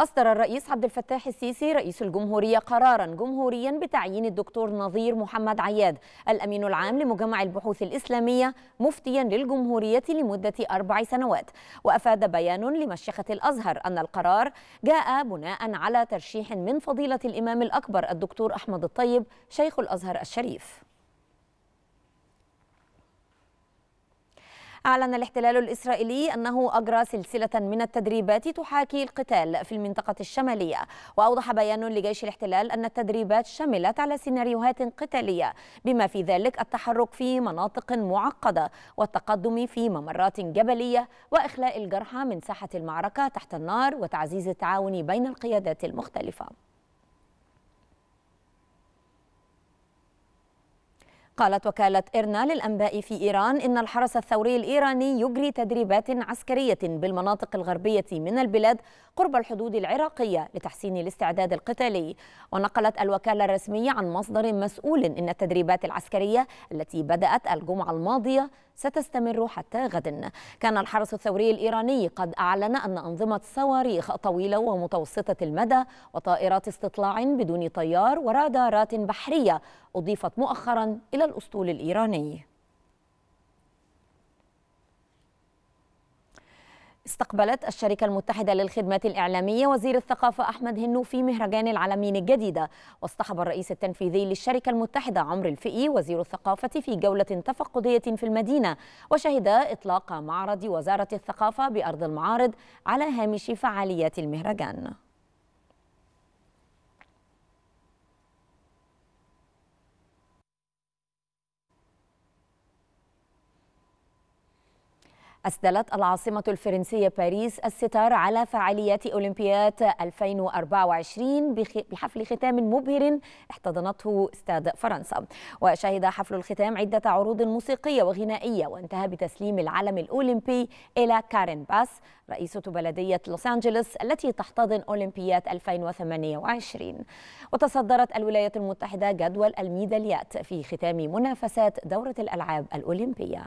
أصدر الرئيس عبد الفتاح السيسي رئيس الجمهورية قرارا جمهوريا بتعيين الدكتور نظير محمد عياد الأمين العام لمجمع البحوث الإسلامية مفتيا للجمهورية لمدة أربع سنوات وأفاد بيان لمشيخة الأزهر أن القرار جاء بناء على ترشيح من فضيلة الإمام الأكبر الدكتور أحمد الطيب شيخ الأزهر الشريف أعلن الاحتلال الإسرائيلي أنه أجرى سلسلة من التدريبات تحاكي القتال في المنطقة الشمالية وأوضح بيان لجيش الاحتلال أن التدريبات شملت على سيناريوهات قتالية بما في ذلك التحرك في مناطق معقدة والتقدم في ممرات جبلية وإخلاء الجرحى من ساحة المعركة تحت النار وتعزيز التعاون بين القيادات المختلفة قالت وكالة إرنا للأنباء في إيران إن الحرس الثوري الإيراني يجري تدريبات عسكرية بالمناطق الغربية من البلاد قرب الحدود العراقية لتحسين الاستعداد القتالي ونقلت الوكالة الرسمية عن مصدر مسؤول إن التدريبات العسكرية التي بدأت الجمعة الماضية ستستمر حتى غد كان الحرس الثوري الإيراني قد أعلن أن أنظمة صواريخ طويلة ومتوسطة المدى وطائرات استطلاع بدون طيار ورادارات بحرية أضيفت مؤخرا إلى الأسطول الإيراني استقبلت الشركة المتحدة للخدمات الإعلامية وزير الثقافة أحمد هنو في مهرجان العالمين الجديدة واصطحب الرئيس التنفيذي للشركة المتحدة عمر الفقي وزير الثقافة في جولة تفقدية في المدينة وشهد إطلاق معرض وزارة الثقافة بأرض المعارض على هامش فعاليات المهرجان أسدلت العاصمة الفرنسية باريس الستار على فعاليات أولمبياد 2024 بحفل ختام مبهر احتضنته استاد فرنسا وشهد حفل الختام عدة عروض موسيقية وغنائية وانتهى بتسليم العلم الأولمبي إلى كارين باس رئيسة بلدية لوس أنجلوس التي تحتضن أولمبياد 2028 وتصدرت الولايات المتحدة جدول الميداليات في ختام منافسات دورة الألعاب الأولمبية